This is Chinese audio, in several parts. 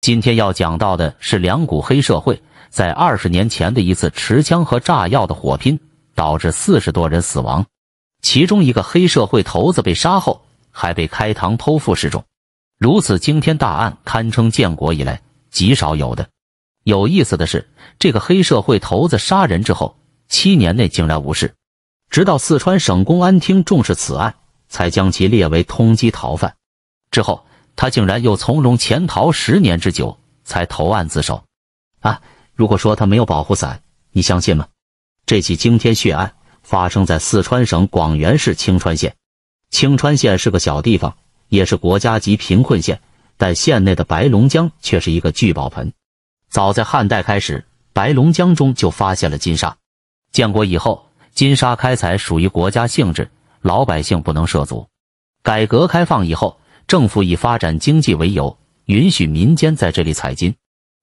今天要讲到的是两股黑社会在二十年前的一次持枪和炸药的火拼，导致四十多人死亡。其中一个黑社会头子被杀后，还被开膛剖腹示众。如此惊天大案，堪称建国以来极少有的。有意思的是，这个黑社会头子杀人之后，七年内竟然无事，直到四川省公安厅重视此案，才将其列为通缉逃犯。之后。他竟然又从容潜逃十年之久，才投案自首。啊，如果说他没有保护伞，你相信吗？这起惊天血案发生在四川省广元市青川县。青川县是个小地方，也是国家级贫困县，但县内的白龙江却是一个聚宝盆。早在汉代开始，白龙江中就发现了金沙。建国以后，金沙开采属于国家性质，老百姓不能涉足。改革开放以后。政府以发展经济为由，允许民间在这里采金。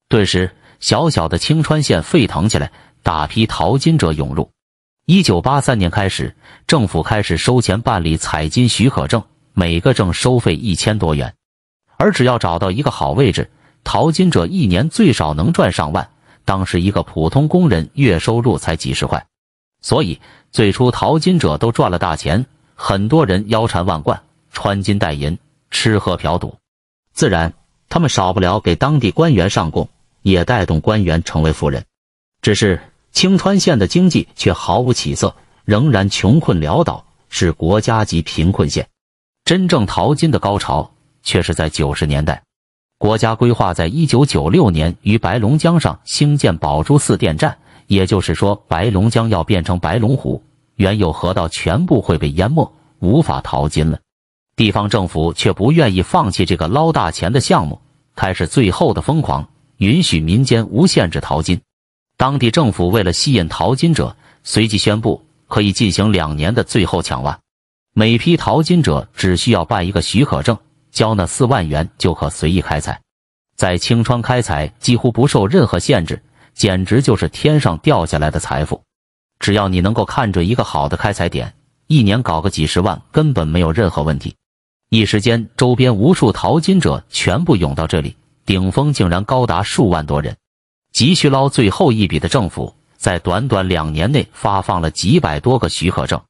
顿时，小小的青川县沸腾起来，大批淘金者涌入。一九八三年开始，政府开始收钱办理采金许可证，每个证收费一千多元。而只要找到一个好位置，淘金者一年最少能赚上万。当时，一个普通工人月收入才几十块，所以最初淘金者都赚了大钱，很多人腰缠万贯，穿金戴银。吃喝嫖赌，自然他们少不了给当地官员上供，也带动官员成为富人。只是青川县的经济却毫无起色，仍然穷困潦倒，是国家级贫困县。真正淘金的高潮却是在九十年代，国家规划在一九九六年于白龙江上兴建宝珠寺电站，也就是说，白龙江要变成白龙湖，原有河道全部会被淹没，无法淘金了。地方政府却不愿意放弃这个捞大钱的项目，开始最后的疯狂，允许民间无限制淘金。当地政府为了吸引淘金者，随即宣布可以进行两年的最后抢挖。每批淘金者只需要办一个许可证，交纳四万元就可随意开采。在青川开采几乎不受任何限制，简直就是天上掉下来的财富。只要你能够看准一个好的开采点，一年搞个几十万根本没有任何问题。一时间，周边无数淘金者全部涌到这里，顶峰竟然高达数万多人。急需捞最后一笔的政府，在短短两年内发放了几百多个许可证。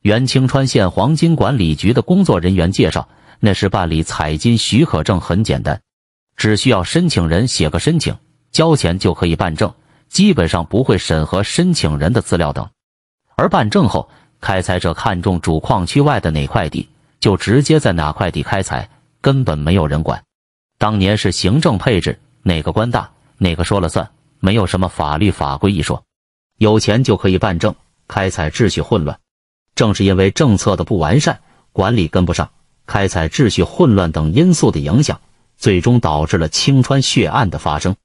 原青川县黄金管理局的工作人员介绍，那时办理采金许可证很简单，只需要申请人写个申请，交钱就可以办证，基本上不会审核申请人的资料等。而办证后，开采者看中主矿区外的哪块地。就直接在哪块地开采，根本没有人管。当年是行政配置，哪个官大哪个说了算，没有什么法律法规一说，有钱就可以办证，开采秩序混乱。正是因为政策的不完善、管理跟不上、开采秩序混乱等因素的影响，最终导致了青川血案的发生。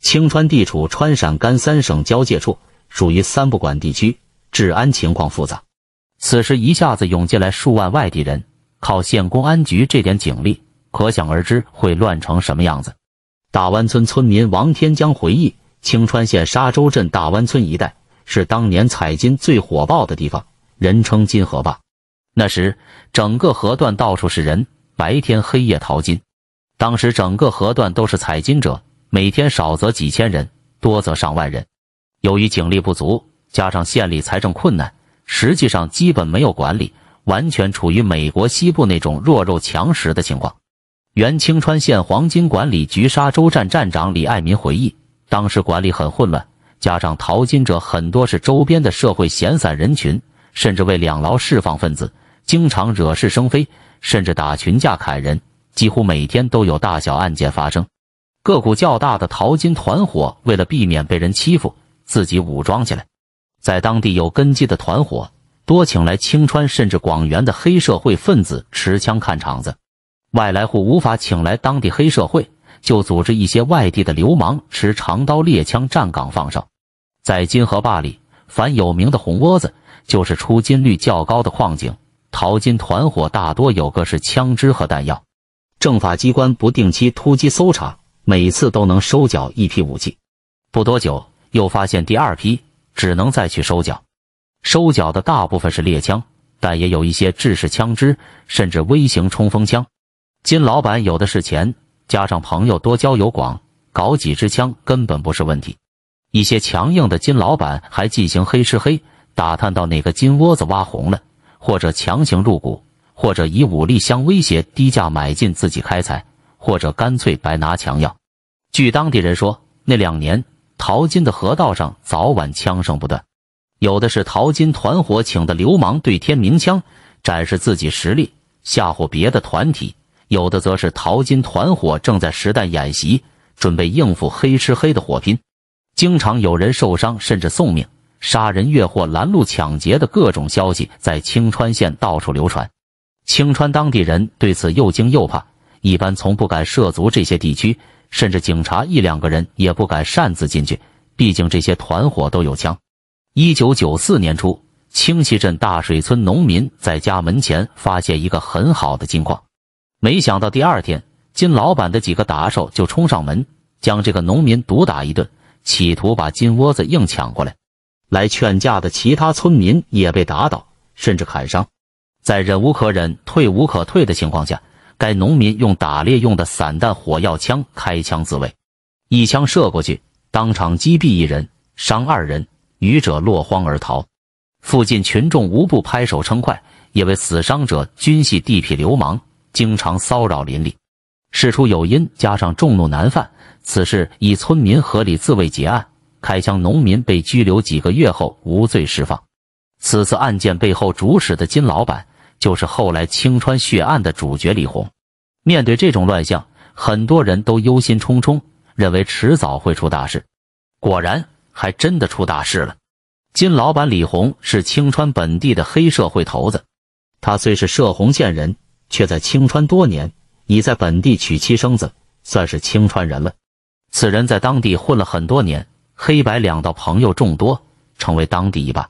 青川地处川陕甘三省交界处，属于三不管地区，治安情况复杂。此时一下子涌进来数万外地人。靠县公安局这点警力，可想而知会乱成什么样子。大湾村村民王天江回忆，青川县沙洲镇大湾村一带是当年采金最火爆的地方，人称“金河坝”。那时，整个河段到处是人，白天黑夜淘金。当时，整个河段都是采金者，每天少则几千人，多则上万人。由于警力不足，加上县里财政困难，实际上基本没有管理。完全处于美国西部那种弱肉强食的情况。原青川县黄金管理局沙洲站站长李爱民回忆，当时管理很混乱，加上淘金者很多是周边的社会闲散人群，甚至为两劳释放分子，经常惹是生非，甚至打群架砍人，几乎每天都有大小案件发生。个股较大的淘金团伙为了避免被人欺负，自己武装起来，在当地有根基的团伙。多请来青川甚至广元的黑社会分子持枪看场子，外来户无法请来当地黑社会，就组织一些外地的流氓持长刀猎枪站岗放哨。在金河坝里，凡有名的红窝子，就是出金率较高的矿井，淘金团伙大多有个是枪支和弹药。政法机关不定期突击搜查，每次都能收缴一批武器，不多久又发现第二批，只能再去收缴。收缴的大部分是猎枪，但也有一些制式枪支，甚至微型冲锋枪。金老板有的是钱，加上朋友多、交友广，搞几支枪根本不是问题。一些强硬的金老板还进行黑吃黑，打探到哪个金窝子挖红了，或者强行入股，或者以武力相威胁低价买进自己开采，或者干脆白拿强要。据当地人说，那两年淘金的河道上早晚枪声不断。有的是淘金团伙请的流氓对天鸣枪，展示自己实力，吓唬别的团体；有的则是淘金团伙正在实弹演习，准备应付黑吃黑的火拼。经常有人受伤，甚至送命。杀人越货、拦路抢劫的各种消息在青川县到处流传。青川当地人对此又惊又怕，一般从不敢涉足这些地区，甚至警察一两个人也不敢擅自进去，毕竟这些团伙都有枪。一九九四年初，清溪镇大水村农民在家门前发现一个很好的金矿，没想到第二天，金老板的几个打手就冲上门，将这个农民毒打一顿，企图把金窝子硬抢过来。来劝架的其他村民也被打倒，甚至砍伤。在忍无可忍、退无可退的情况下，该农民用打猎用的散弹火药枪开枪自卫，一枪射过去，当场击毙一人，伤二人。余者落荒而逃，附近群众无不拍手称快，因为死伤者均系地痞流氓，经常骚扰邻里。事出有因，加上众怒难犯，此事以村民合理自卫结案。开枪农民被拘留几个月后无罪释放。此次案件背后主使的金老板，就是后来青川血案的主角李红。面对这种乱象，很多人都忧心忡忡，认为迟早会出大事。果然。还真的出大事了！金老板李红是青川本地的黑社会头子，他虽是射洪县人，却在青川多年，已在本地娶妻生子，算是青川人了。此人在当地混了很多年，黑白两道朋友众多，成为当地一霸。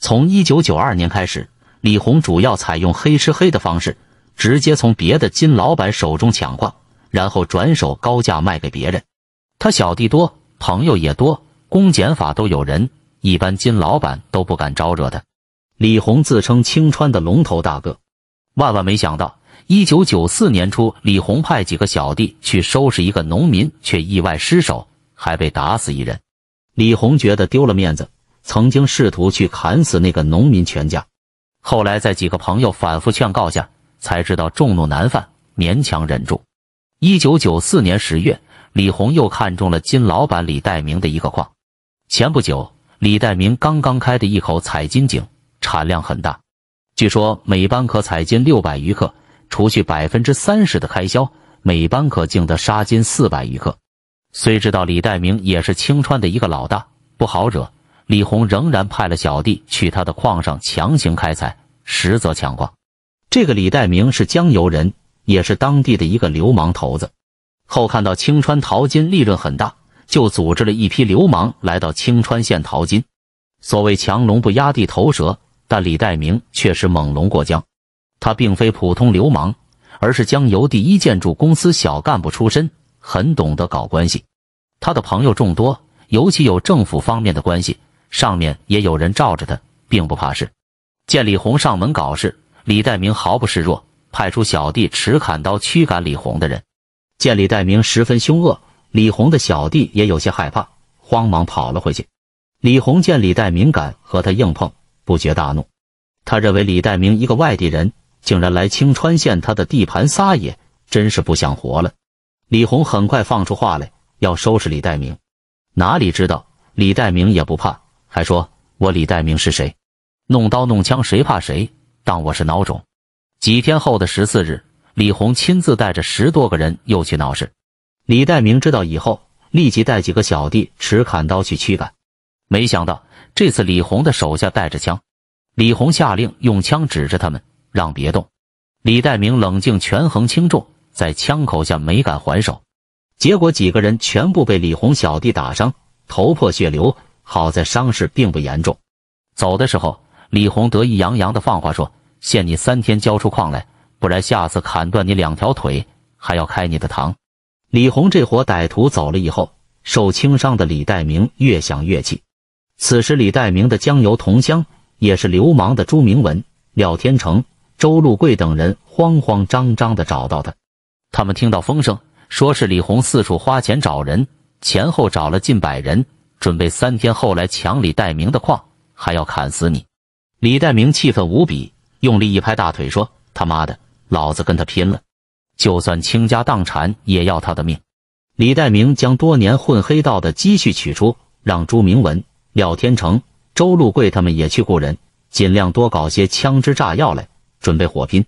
从一九九二年开始，李红主要采用黑吃黑的方式，直接从别的金老板手中抢矿，然后转手高价卖给别人。他小弟多，朋友也多。公检法都有人，一般金老板都不敢招惹他。李红自称青川的龙头大哥，万万没想到，一九九四年初，李红派几个小弟去收拾一个农民，却意外失手，还被打死一人。李红觉得丢了面子，曾经试图去砍死那个农民全家，后来在几个朋友反复劝告下，才知道众怒难犯，勉强忍住。一九九四年十月，李红又看中了金老板李代明的一个矿。前不久，李代明刚刚开的一口采金井产量很大，据说每班可采金六百余克，除去百分之三十的开销，每班可净得砂金四百余克。虽知道李代明也是青川的一个老大，不好惹，李红仍然派了小弟去他的矿上强行开采，实则抢矿。这个李代明是江油人，也是当地的一个流氓头子。后看到青川淘金利润很大。就组织了一批流氓来到青川县淘金。所谓强龙不压地头蛇，但李代明却是猛龙过江。他并非普通流氓，而是江油第一建筑公司小干部出身，很懂得搞关系。他的朋友众多，尤其有政府方面的关系，上面也有人罩着他，并不怕事。见李红上门搞事，李代明毫不示弱，派出小弟持砍刀驱赶李红的人。见李代明十分凶恶。李红的小弟也有些害怕，慌忙跑了回去。李红见李代明敢和他硬碰，不觉大怒。他认为李代明一个外地人，竟然来青川县他的地盘撒野，真是不想活了。李红很快放出话来，要收拾李代明。哪里知道李代明也不怕，还说：“我李代明是谁？弄刀弄枪谁怕谁？当我是孬种？”几天后的十四日，李红亲自带着十多个人又去闹事。李代明知道以后，立即带几个小弟持砍刀去驱赶，没想到这次李红的手下带着枪，李红下令用枪指着他们，让别动。李代明冷静权衡轻重，在枪口下没敢还手，结果几个人全部被李红小弟打伤，头破血流，好在伤势并不严重。走的时候，李红得意洋洋的放话说：“限你三天交出矿来，不然下次砍断你两条腿，还要开你的膛。”李红这伙歹徒走了以后，受轻伤的李代明越想越气。此时，李代明的江油同乡，也是流氓的朱明文、廖天成、周禄贵等人慌慌张张地找到他。他们听到风声，说是李红四处花钱找人，前后找了近百人，准备三天后来抢李代明的矿，还要砍死你。李代明气愤无比，用力一拍大腿说：“他妈的，老子跟他拼了！”就算倾家荡产也要他的命。李代明将多年混黑道的积蓄取出，让朱明文、廖天成、周禄贵他们也去雇人，尽量多搞些枪支炸药来，准备火拼。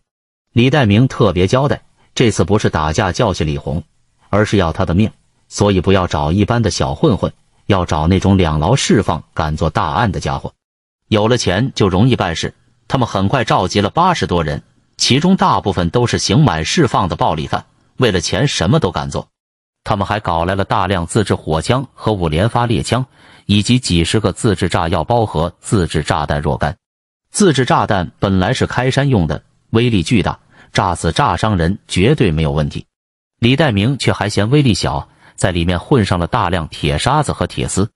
李代明特别交代，这次不是打架教训李红，而是要他的命，所以不要找一般的小混混，要找那种两牢释放敢做大案的家伙。有了钱就容易办事。他们很快召集了八十多人。其中大部分都是刑满释放的暴力犯，为了钱什么都敢做。他们还搞来了大量自制火枪和五连发猎枪，以及几十个自制炸药包和自制炸弹若干。自制炸弹本来是开山用的，威力巨大，炸死炸伤人绝对没有问题。李代明却还嫌威力小，在里面混上了大量铁沙子和铁丝。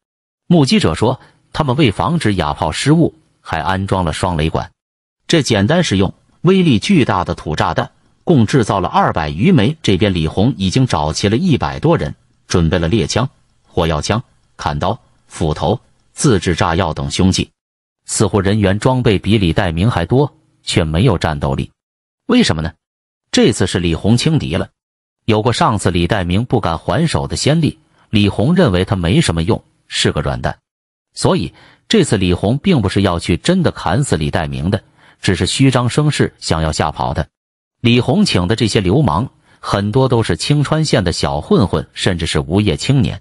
目击者说，他们为防止哑炮失误，还安装了双雷管，这简单实用。威力巨大的土炸弹，共制造了二百余枚。这边李红已经找齐了一百多人，准备了猎枪、火药枪、砍刀、斧头、自制炸药等凶器。似乎人员装备比李代明还多，却没有战斗力。为什么呢？这次是李红轻敌了。有过上次李代明不敢还手的先例，李红认为他没什么用，是个软蛋，所以这次李红并不是要去真的砍死李代明的。只是虚张声势，想要吓跑的。李红请的这些流氓，很多都是青川县的小混混，甚至是无业青年。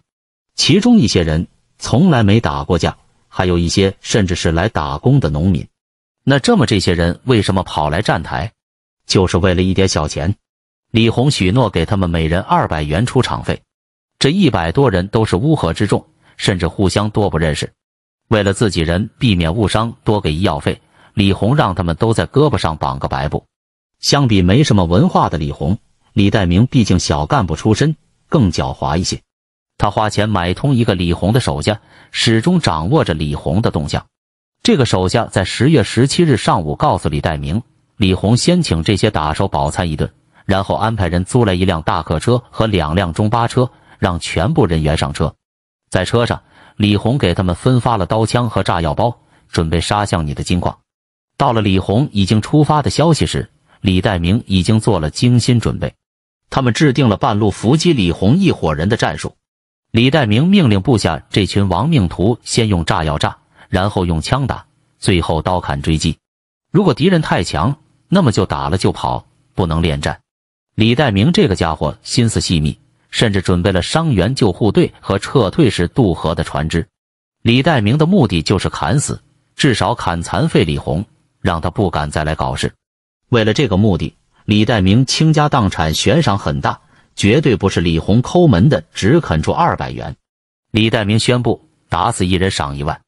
其中一些人从来没打过架，还有一些甚至是来打工的农民。那这么这些人为什么跑来站台？就是为了一点小钱。李红许诺给他们每人二百元出场费。这一百多人都是乌合之众，甚至互相多不认识。为了自己人，避免误伤，多给医药费。李红让他们都在胳膊上绑个白布。相比没什么文化的李红，李代明毕竟小干部出身，更狡猾一些。他花钱买通一个李红的手下，始终掌握着李红的动向。这个手下在十月十七日上午告诉李代明，李红先请这些打手饱餐一顿，然后安排人租来一辆大客车和两辆中巴车，让全部人员上车。在车上，李红给他们分发了刀枪和炸药包，准备杀向你的金矿。到了李红已经出发的消息时，李代明已经做了精心准备。他们制定了半路伏击李红一伙人的战术。李代明命令部下这群亡命徒先用炸药炸，然后用枪打，最后刀砍追击。如果敌人太强，那么就打了就跑，不能恋战。李代明这个家伙心思细密，甚至准备了伤员救护队和撤退时渡河的船只。李代明的目的就是砍死，至少砍残废李红。让他不敢再来搞事。为了这个目的，李代明倾家荡产，悬赏很大，绝对不是李红抠门的，只肯出二百元。李代明宣布：打死一人赏一万，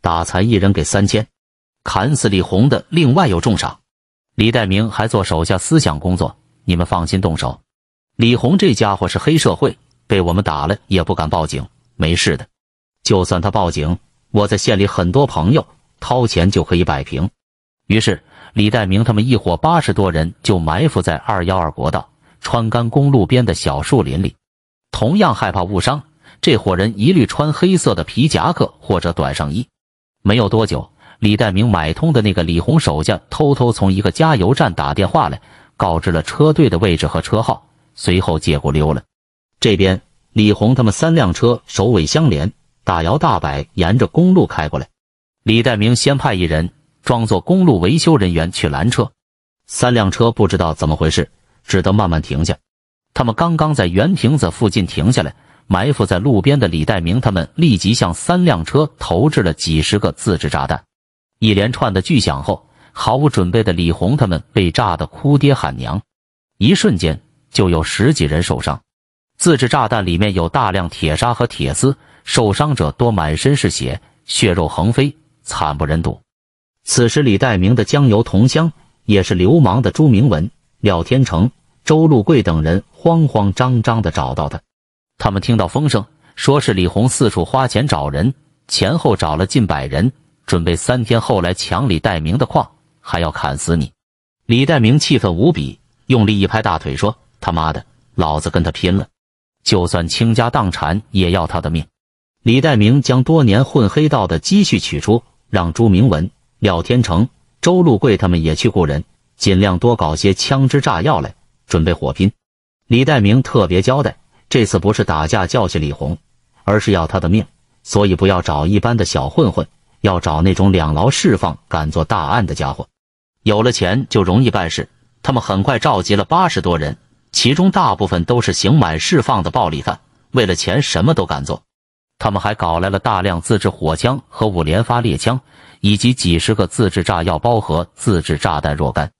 打残一人给三千，砍死李红的另外有重赏。李代明还做手下思想工作：你们放心动手。李红这家伙是黑社会，被我们打了也不敢报警，没事的。就算他报警，我在县里很多朋友，掏钱就可以摆平。于是，李代明他们一伙八十多人就埋伏在二幺二国道川甘公路边的小树林里。同样害怕误伤，这伙人一律穿黑色的皮夹克或者短上衣。没有多久，李代明买通的那个李红手下偷偷从一个加油站打电话来，告知了车队的位置和车号，随后借故溜了。这边李红他们三辆车首尾相连，大摇大摆沿着公路开过来。李代明先派一人。装作公路维修人员去拦车，三辆车不知道怎么回事，只得慢慢停下。他们刚刚在圆亭子附近停下来，埋伏在路边的李代明他们立即向三辆车投掷了几十个自制炸弹。一连串的巨响后，毫无准备的李红他们被炸得哭爹喊娘，一瞬间就有十几人受伤。自制炸弹里面有大量铁砂和铁丝，受伤者多满身是血，血肉横飞，惨不忍睹。此时，李代明的江油同乡，也是流氓的朱明文、廖天成、周禄贵等人慌慌张张地找到他。他们听到风声，说是李红四处花钱找人，前后找了近百人，准备三天后来抢李代明的矿，还要砍死你。李代明气愤无比，用力一拍大腿说：“他妈的，老子跟他拼了！就算倾家荡产，也要他的命！”李代明将多年混黑道的积蓄取出，让朱明文。廖天成、周禄贵他们也去雇人，尽量多搞些枪支、炸药来准备火拼。李代明特别交代，这次不是打架教训李红，而是要他的命，所以不要找一般的小混混，要找那种两劳释放敢做大案的家伙。有了钱就容易办事。他们很快召集了八十多人，其中大部分都是刑满释放的暴力犯，为了钱什么都敢做。他们还搞来了大量自制火枪和五连发猎枪，以及几十个自制炸药包和自制炸弹若干。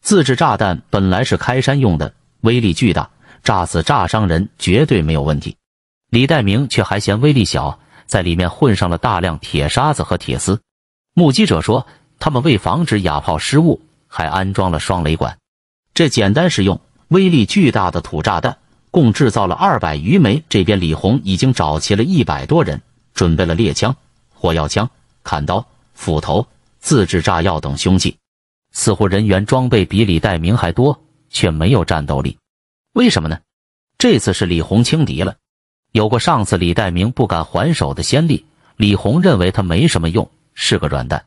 自制炸弹本来是开山用的，威力巨大，炸死炸伤人绝对没有问题。李代明却还嫌威力小，在里面混上了大量铁沙子和铁丝。目击者说，他们为防止哑炮失误，还安装了双雷管。这简单实用、威力巨大的土炸弹。共制造了二百余枚。这边李红已经找齐了一百多人，准备了猎枪、火药枪、砍刀、斧头、自制炸药等凶器。似乎人员装备比李代明还多，却没有战斗力。为什么呢？这次是李红轻敌了。有过上次李代明不敢还手的先例，李红认为他没什么用，是个软蛋。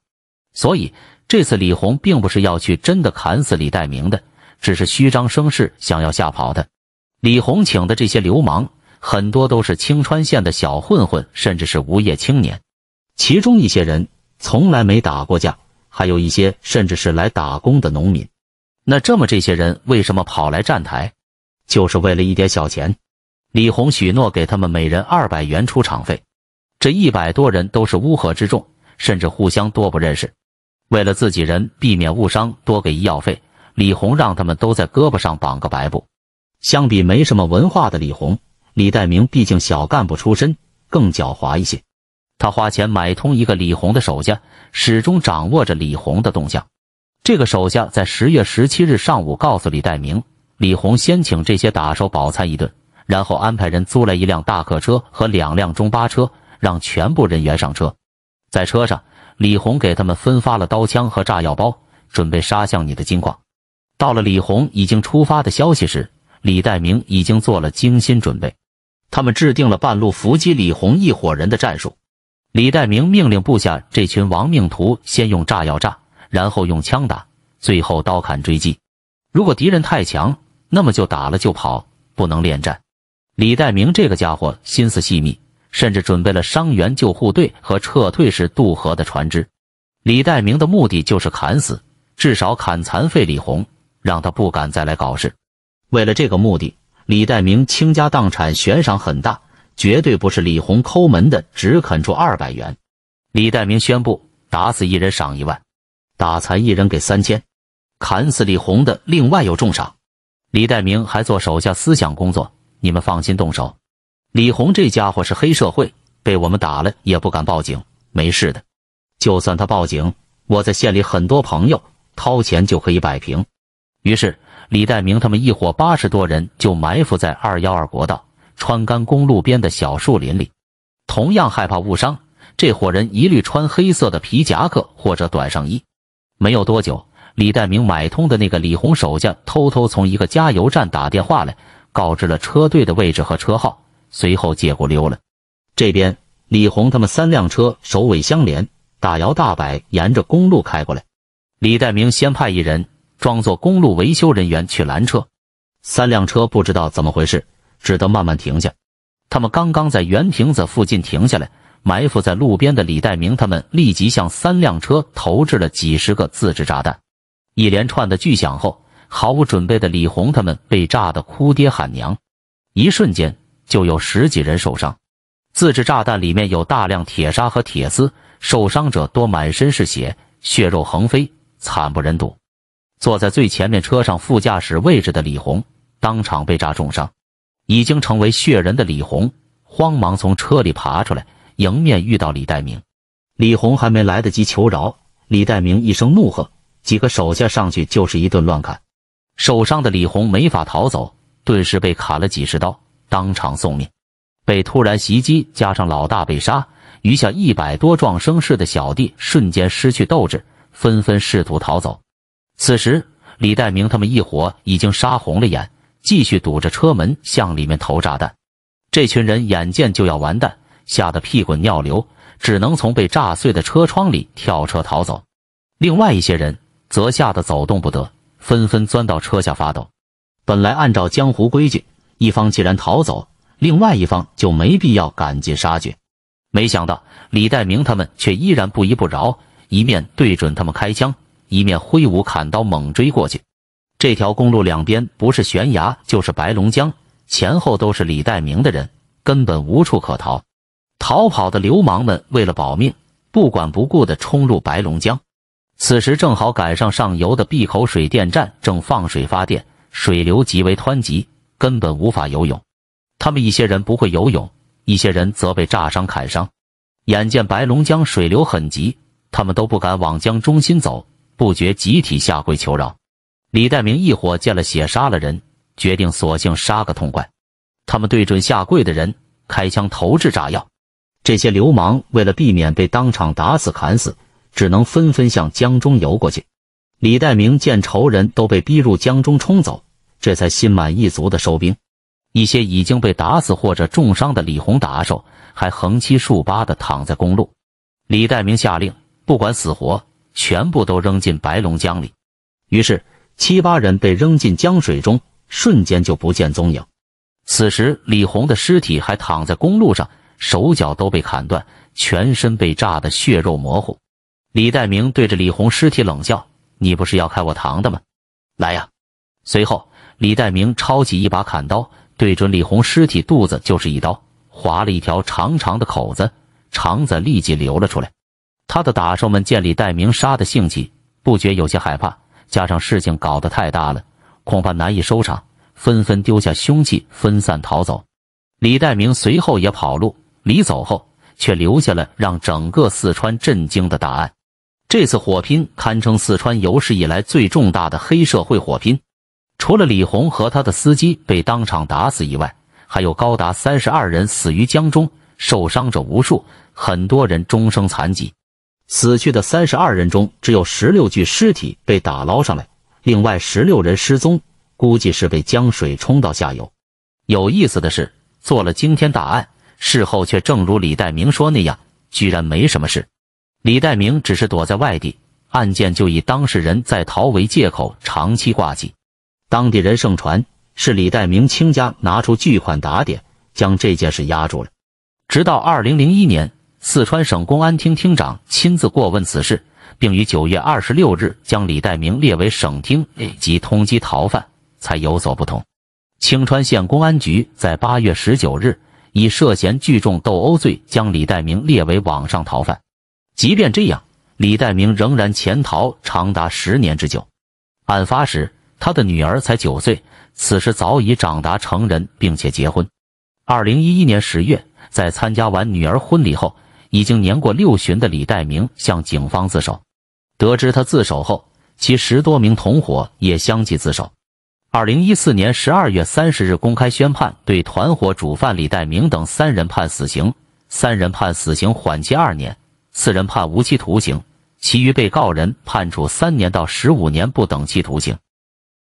所以这次李红并不是要去真的砍死李代明的，只是虚张声势，想要吓跑他。李红请的这些流氓，很多都是青川县的小混混，甚至是无业青年。其中一些人从来没打过架，还有一些甚至是来打工的农民。那这么这些人为什么跑来站台？就是为了一点小钱。李红许诺给他们每人二百元出场费。这一百多人都是乌合之众，甚至互相多不认识。为了自己人避免误伤，多给医药费，李红让他们都在胳膊上绑个白布。相比没什么文化的李红，李代明毕竟小干部出身，更狡猾一些。他花钱买通一个李红的手下，始终掌握着李红的动向。这个手下在十月十七日上午告诉李代明，李红先请这些打手饱餐一顿，然后安排人租来一辆大客车和两辆中巴车，让全部人员上车。在车上，李红给他们分发了刀枪和炸药包，准备杀向你的金矿。到了李红已经出发的消息时。李代明已经做了精心准备，他们制定了半路伏击李红一伙人的战术。李代明命令部下这群亡命徒先用炸药炸，然后用枪打，最后刀砍追击。如果敌人太强，那么就打了就跑，不能恋战。李代明这个家伙心思细密，甚至准备了伤员救护队和撤退时渡河的船只。李代明的目的就是砍死，至少砍残废李红，让他不敢再来搞事。为了这个目的，李代明倾家荡产，悬赏很大，绝对不是李红抠门的，只肯出二百元。李代明宣布：打死一人赏一万，打残一人给三千，砍死李红的另外有重赏。李代明还做手下思想工作：你们放心动手，李红这家伙是黑社会，被我们打了也不敢报警，没事的。就算他报警，我在县里很多朋友，掏钱就可以摆平。于是。李代明他们一伙八十多人就埋伏在二1二国道川甘公路边的小树林里，同样害怕误伤，这伙人一律穿黑色的皮夹克或者短上衣。没有多久，李代明买通的那个李红手下偷偷从一个加油站打电话来，告知了车队的位置和车号，随后借故溜了。这边李红他们三辆车首尾相连，大摇大摆沿着公路开过来。李代明先派一人。装作公路维修人员去拦车，三辆车不知道怎么回事，只得慢慢停下。他们刚刚在圆亭子附近停下来，埋伏在路边的李代明他们立即向三辆车投掷了几十个自制炸弹。一连串的巨响后，毫无准备的李红他们被炸得哭爹喊娘，一瞬间就有十几人受伤。自制炸弹里面有大量铁砂和铁丝，受伤者多满身是血，血肉横飞，惨不忍睹。坐在最前面车上副驾驶位置的李红当场被炸重伤，已经成为血人的李红慌忙从车里爬出来，迎面遇到李代明。李红还没来得及求饶，李代明一声怒喝，几个手下上去就是一顿乱砍。受伤的李红没法逃走，顿时被砍了几十刀，当场送命。被突然袭击加上老大被杀，余下一百多壮声势的小弟瞬间失去斗志，纷纷试图逃走。此时，李代明他们一伙已经杀红了眼，继续堵着车门向里面投炸弹。这群人眼见就要完蛋，吓得屁滚尿流，只能从被炸碎的车窗里跳车逃走。另外一些人则吓得走动不得，纷纷钻到车下发抖。本来按照江湖规矩，一方既然逃走，另外一方就没必要赶尽杀绝。没想到李代明他们却依然不依不饶，一面对准他们开枪。一面挥舞砍刀猛追过去，这条公路两边不是悬崖就是白龙江，前后都是李代明的人，根本无处可逃。逃跑的流氓们为了保命，不管不顾地冲入白龙江。此时正好赶上上游的闭口水电站正放水发电，水流极为湍急，根本无法游泳。他们一些人不会游泳，一些人则被炸伤砍伤。眼见白龙江水流很急，他们都不敢往江中心走。不觉集体下跪求饶，李代明一伙见了血杀了人，决定索性杀个痛快。他们对准下跪的人开枪投掷炸药，这些流氓为了避免被当场打死砍死，只能纷纷向江中游过去。李代明见仇人都被逼入江中冲走，这才心满意足的收兵。一些已经被打死或者重伤的李红打手还横七竖八的躺在公路。李代明下令，不管死活。全部都扔进白龙江里，于是七八人被扔进江水中，瞬间就不见踪影。此时李红的尸体还躺在公路上，手脚都被砍断，全身被炸得血肉模糊。李代明对着李红尸体冷笑：“你不是要开我膛的吗？来呀！”随后，李代明抄起一把砍刀，对准李红尸体肚子就是一刀，划了一条长长的口子，肠子立即流了出来。他的打手们见李代明杀得兴起，不觉有些害怕，加上事情搞得太大了，恐怕难以收场，纷纷丢下凶器分散逃走。李代明随后也跑路。离走后，却留下了让整个四川震惊的答案。这次火拼堪称四川有史以来最重大的黑社会火拼。除了李红和他的司机被当场打死以外，还有高达三十二人死于江中，受伤者无数，很多人终生残疾。死去的三十二人中，只有十六具尸体被打捞上来，另外十六人失踪，估计是被江水冲到下游。有意思的是，做了惊天大案，事后却正如李代明说那样，居然没什么事。李代明只是躲在外地，案件就以当事人在逃为借口，长期挂记。当地人盛传是李代明倾家拿出巨款打点，将这件事压住了。直到二零零一年。四川省公安厅厅长亲自过问此事，并于九月二十六日将李代明列为省厅级通缉逃犯，才有所不同。青川县公安局在八月十九日以涉嫌聚众斗殴罪将李代明列为网上逃犯。即便这样，李代明仍然潜逃长达十年之久。案发时，他的女儿才九岁，此时早已长大成人，并且结婚。二零一一年十月，在参加完女儿婚礼后，已经年过六旬的李代明向警方自首，得知他自首后，其十多名同伙也相继自首。二零一四年十二月三十日公开宣判，对团伙主犯李代明等三人判死刑，三人判死刑缓期二年，四人判无期徒刑，其余被告人判处三年到十五年不等期徒刑。